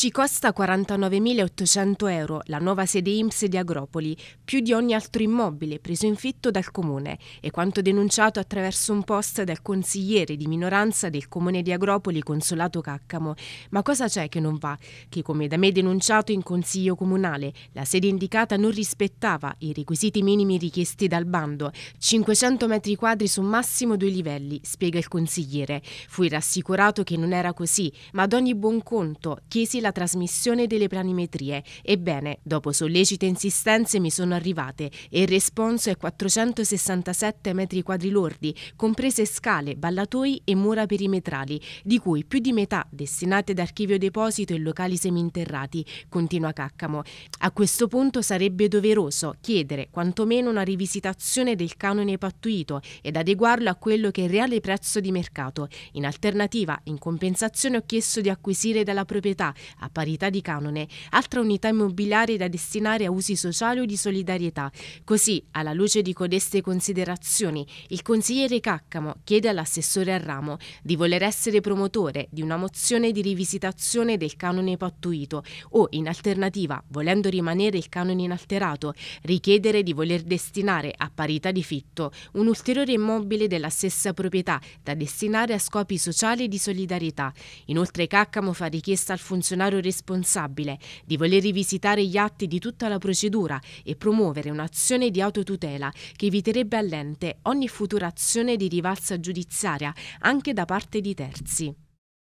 Ci costa 49.800 euro la nuova sede IMS di Agropoli, più di ogni altro immobile preso in fitto dal comune e quanto denunciato attraverso un post dal consigliere di minoranza del comune di Agropoli, Consolato Caccamo. Ma cosa c'è che non va? Che come da me denunciato in consiglio comunale, la sede indicata non rispettava i requisiti minimi richiesti dal bando, 500 metri quadri su massimo due livelli, spiega il consigliere. Fui rassicurato che non era così, ma ad ogni buon conto chiesi la la trasmissione delle planimetrie. Ebbene, dopo sollecite insistenze mi sono arrivate e il responso è 467 metri quadri lordi, comprese scale, ballatoi e mura perimetrali, di cui più di metà destinate ad archivio deposito e locali seminterrati, continua Caccamo. A questo punto sarebbe doveroso chiedere quantomeno una rivisitazione del canone pattuito ed adeguarlo a quello che è il reale prezzo di mercato. In alternativa, in compensazione ho chiesto di acquisire dalla proprietà, a parità di canone, altra unità immobiliare da destinare a usi sociali o di solidarietà. Così, alla luce di codeste considerazioni, il consigliere Caccamo chiede all'assessore Arramo di voler essere promotore di una mozione di rivisitazione del canone pattuito o, in alternativa, volendo rimanere il canone inalterato, richiedere di voler destinare a parità di fitto un ulteriore immobile della stessa proprietà da destinare a scopi sociali e di solidarietà. Inoltre Caccamo fa richiesta al funzionario parlamentare responsabile, di voler rivisitare gli atti di tutta la procedura e promuovere un'azione di autotutela che eviterebbe all'ente ogni futura azione di rivalsa giudiziaria anche da parte di terzi.